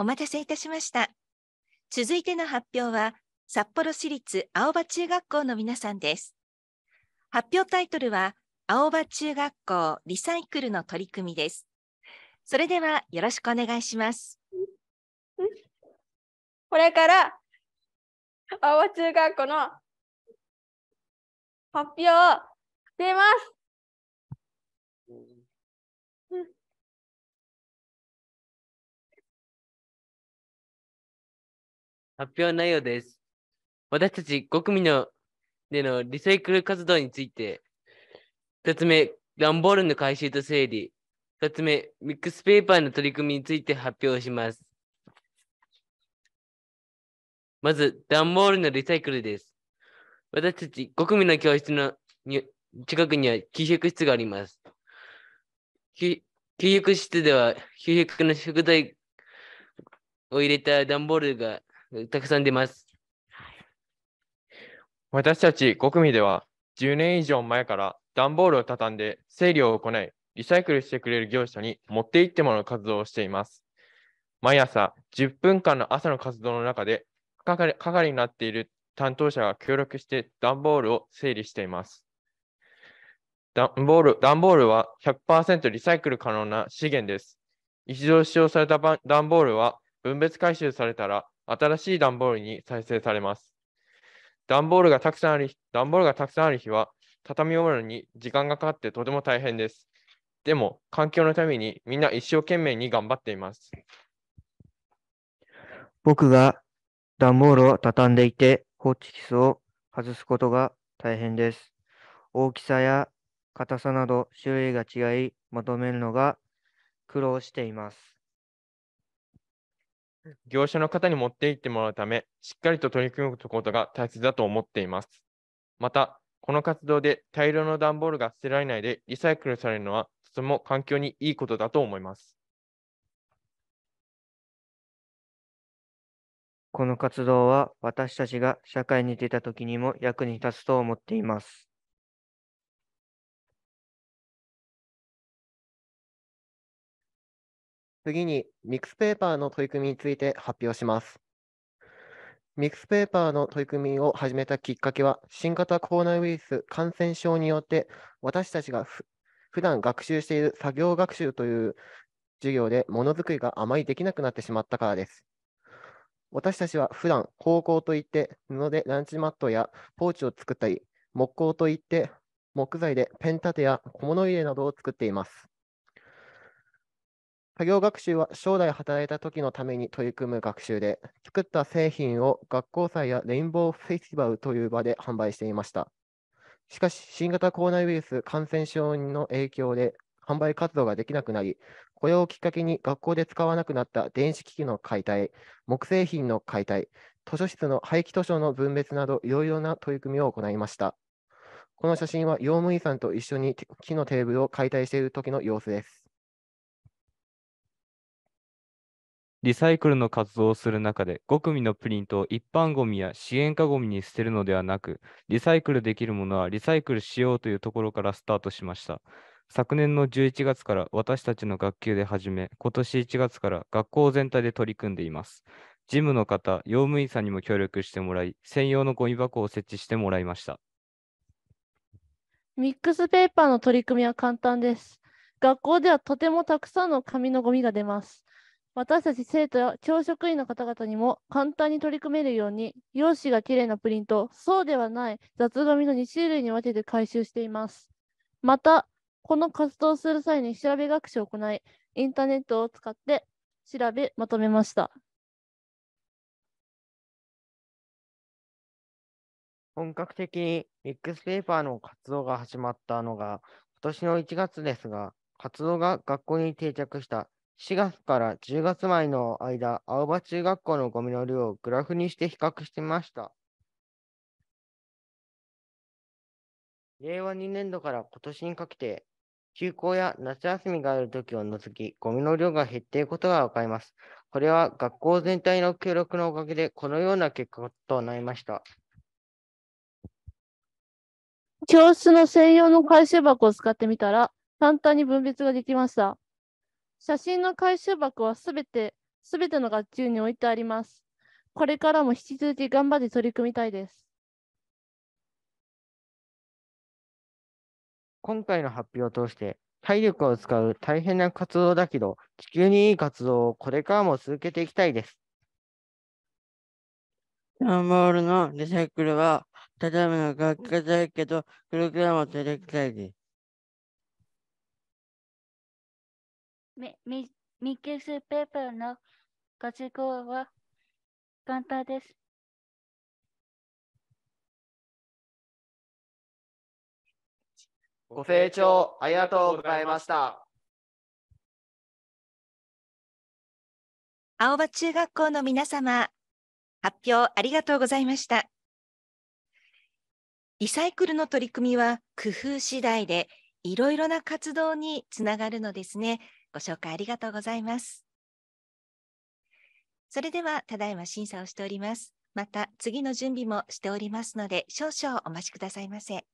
お待たせいたしました。続いての発表は、札幌市立青葉中学校の皆さんです。発表タイトルは、青葉中学校リサイクルの取り組みです。それではよろしくお願いします。これから青葉中学校の発表をします。発表内容です。私たち5組のでのリサイクル活動について、2つ目、段ボールの回収と整理、2つ目、ミックスペーパーの取り組みについて発表します。まず、段ボールのリサイクルです。私たち5組の教室の近くには給食室があります。給食室では、給食の食材を入れた段ボールがたくさん出ます。私たち5組では10年以上前から段ボールを畳んで整理を行い、リサイクルしてくれる業者に持って行ってもらう活動をしています。毎朝10分間の朝の活動の中で係、になっている担当者が協力して段ボールを整理しています。段ボール段ボールは100%リサイクル可能な資源です。一度使用された段ボールは分別回収されたら新しい段ボールに再生されます。段ボールがたくさんある段ボールがたくさんある日は、畳を折るのに時間がかかってとても大変です。でも、環境のためにみんな一生懸命に頑張っています。僕が段ボールを畳んでいて、ホッチキスを外すことが大変です。大きさや硬さなど種類が違い、まとめるのが苦労しています。業者の方に持っていってもらうため、しっかりと取り組むことが大切だと思っています。また、この活動で大量の段ボールが捨てられないでリサイクルされるのは、とても環境にいいことだと思います。この活動は私たちが社会に出た時にも役に立つと思っています。次にミックスペーパーの取り組みについて発表します。ミックスペーパーの取り組みを始めたきっかけは、新型コロナウイルス感染症によって、私たちがふ普段学習している作業学習という授業でものづくりがあまりできなくなってしまったからです。私たちは普段高校といって布でランチマットやポーチを作ったり、木工といって木材でペン立てや小物入れなどを作っています。作業学習は将来働いた時のために取り組む学習で、作った製品を学校祭やレインボーフェスティバルという場で販売していました。しかし、新型コロナウイルス感染症の影響で販売活動ができなくなり、これをきっかけに学校で使わなくなった電子機器の解体、木製品の解体、図書室の廃棄図書の分別など、いろいろな取り組みを行いました。この写真は用務員さんと一緒に木のテーブルを解体している時の様子です。リサイクルの活動をする中で、5組のプリントを一般ゴミや資源化ゴミに捨てるのではなく、リサイクルできるものはリサイクルしようというところからスタートしました。昨年の11月から私たちの学級で始め、今年1月から学校全体で取り組んでいます。事務の方、用務員さんにも協力してもらい、専用のゴミ箱を設置してもらいました。ミックスペーパーの取り組みは簡単です。学校ではとてもたくさんの紙のゴミが出ます。私たち生徒や教職員の方々にも簡単に取り組めるように、用紙がきれいなプリント、そうではない雑紙の2種類に分けて回収しています。また、この活動する際に調べ学習を行い、インターネットを使って調べまとめました。本格的にミックスペーパーの活動が始まったのが今年の1月ですが、活動が学校に定着した4月から10月前の間、青葉中学校のゴミの量をグラフにして比較してみました。令和2年度から今年にかけて、休校や夏休みがある時を除き、ゴミの量が減っていることがわかります。これは学校全体の協力のおかげで、このような結果となりました。教室の専用の回収箱を使ってみたら、簡単に分別ができました。写真の回収箱はすべて、すべての学級に置いてあります。これからも引き続き頑張って取り組みたいです。今回の発表を通して、体力を使う大変な活動だけど、地球にいい活動をこれからも続けていきたいです。段ボールのリサイクルは、ただの学科だけど、プログラムを取りたいです。ミミックスペーパーの活用は簡単です。ご清聴ありがとうございました。青葉中学校の皆様、発表ありがとうございました。リサイクルの取り組みは工夫次第でいろいろな活動につながるのですね。ご紹介ありがとうございます。それでは、ただいま審査をしております。また次の準備もしておりますので、少々お待ちくださいませ。